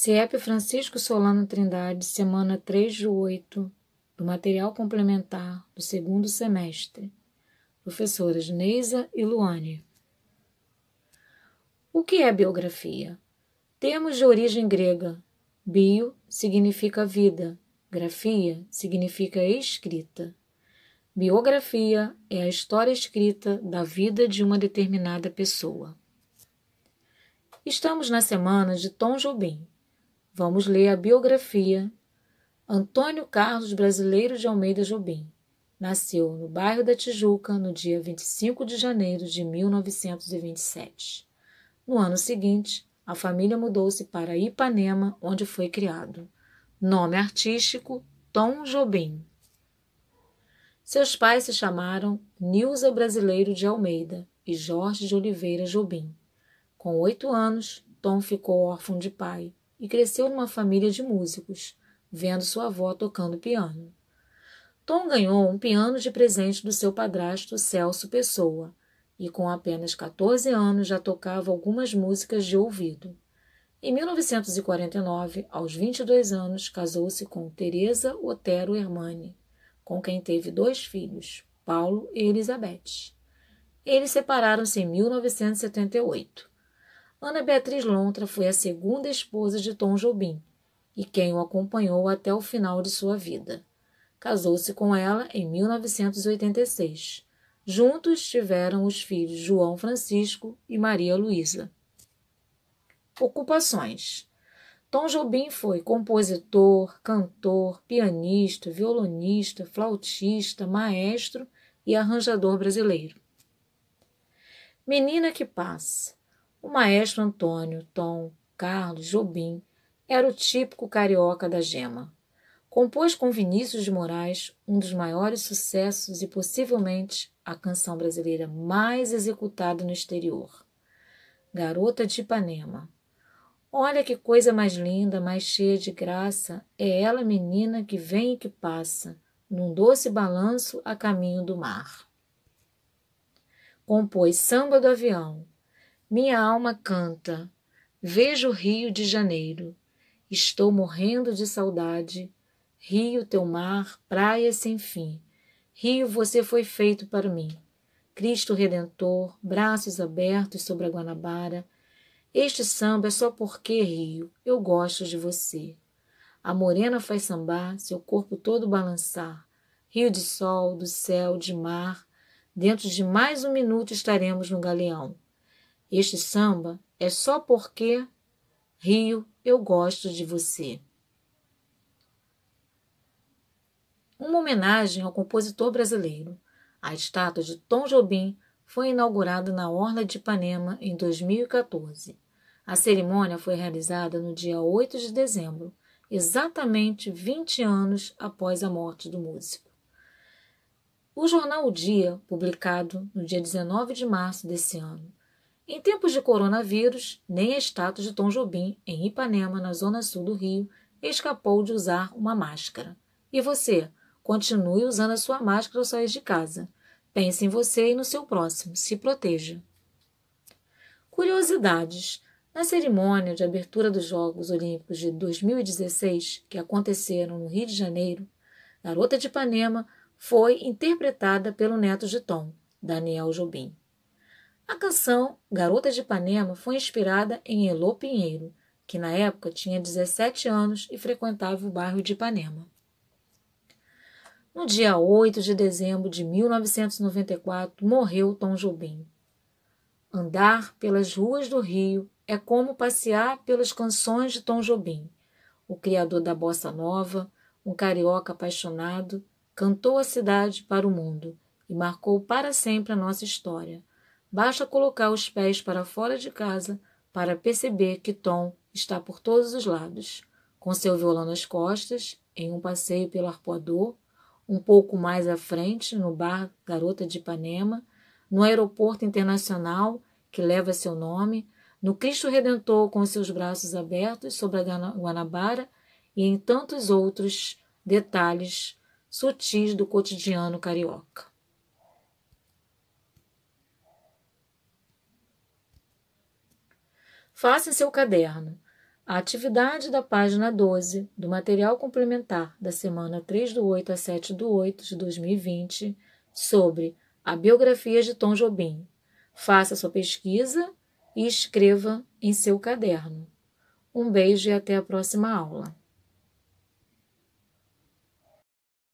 CEP Francisco Solano Trindade, semana 3 de 8, do material complementar do segundo semestre. Professoras Neisa e Luane. O que é biografia? temos de origem grega. Bio significa vida, grafia significa escrita. Biografia é a história escrita da vida de uma determinada pessoa. Estamos na semana de Tom Jobim, Vamos ler a biografia Antônio Carlos Brasileiro de Almeida Jobim. Nasceu no bairro da Tijuca no dia 25 de janeiro de 1927. No ano seguinte, a família mudou-se para Ipanema, onde foi criado. Nome artístico: Tom Jobim. Seus pais se chamaram Nilza Brasileiro de Almeida e Jorge de Oliveira Jobim. Com oito anos, Tom ficou órfão de pai e cresceu numa família de músicos, vendo sua avó tocando piano. Tom ganhou um piano de presente do seu padrasto Celso Pessoa e, com apenas 14 anos, já tocava algumas músicas de ouvido. Em 1949, aos 22 anos, casou-se com Teresa Otero Hermani, com quem teve dois filhos, Paulo e Elizabeth. Eles separaram-se em 1978. Ana Beatriz Lontra foi a segunda esposa de Tom Jobim e quem o acompanhou até o final de sua vida. Casou-se com ela em 1986. Juntos tiveram os filhos João Francisco e Maria Luísa. Ocupações. Tom Jobim foi compositor, cantor, pianista, violonista, flautista, maestro e arranjador brasileiro. Menina que passa. O maestro Antônio, Tom, Carlos, Jobim era o típico carioca da gema. Compôs com Vinícius de Moraes um dos maiores sucessos e possivelmente a canção brasileira mais executada no exterior. Garota de Ipanema. Olha que coisa mais linda, mais cheia de graça, é ela menina que vem e que passa, num doce balanço a caminho do mar. Compôs Samba do Avião, minha alma canta. Vejo o Rio de Janeiro. Estou morrendo de saudade. Rio, teu mar, praia sem fim. Rio, você foi feito para mim. Cristo Redentor, braços abertos sobre a Guanabara. Este samba é só porque, Rio, eu gosto de você. A morena faz sambar, seu corpo todo balançar. Rio de sol, do céu, de mar. Dentro de mais um minuto estaremos no galeão. Este samba é só porque, Rio, eu gosto de você. Uma homenagem ao compositor brasileiro. A estátua de Tom Jobim foi inaugurada na Orla de Ipanema em 2014. A cerimônia foi realizada no dia 8 de dezembro, exatamente 20 anos após a morte do músico. O jornal O Dia, publicado no dia 19 de março desse ano, em tempos de coronavírus, nem a estátua de Tom Jobim, em Ipanema, na zona sul do Rio, escapou de usar uma máscara. E você? Continue usando a sua máscara ao sair de casa. Pense em você e no seu próximo. Se proteja. Curiosidades. Na cerimônia de abertura dos Jogos Olímpicos de 2016, que aconteceram no Rio de Janeiro, Garota de Ipanema foi interpretada pelo neto de Tom, Daniel Jobim. A canção Garota de Ipanema foi inspirada em Elô Pinheiro, que na época tinha 17 anos e frequentava o bairro de Ipanema. No dia 8 de dezembro de 1994, morreu Tom Jobim. Andar pelas ruas do Rio é como passear pelas canções de Tom Jobim. O criador da bossa nova, um carioca apaixonado, cantou a cidade para o mundo e marcou para sempre a nossa história. Basta colocar os pés para fora de casa para perceber que Tom está por todos os lados, com seu violão nas costas, em um passeio pelo arpoador, um pouco mais à frente, no bar Garota de Ipanema, no aeroporto internacional que leva seu nome, no Cristo Redentor com seus braços abertos sobre a Guanabara e em tantos outros detalhes sutis do cotidiano carioca. Faça seu caderno. A atividade da página 12 do material complementar da semana 3 do 8 a 7 do 8 de 2020 sobre a biografia de Tom Jobim. Faça sua pesquisa e escreva em seu caderno. Um beijo e até a próxima aula.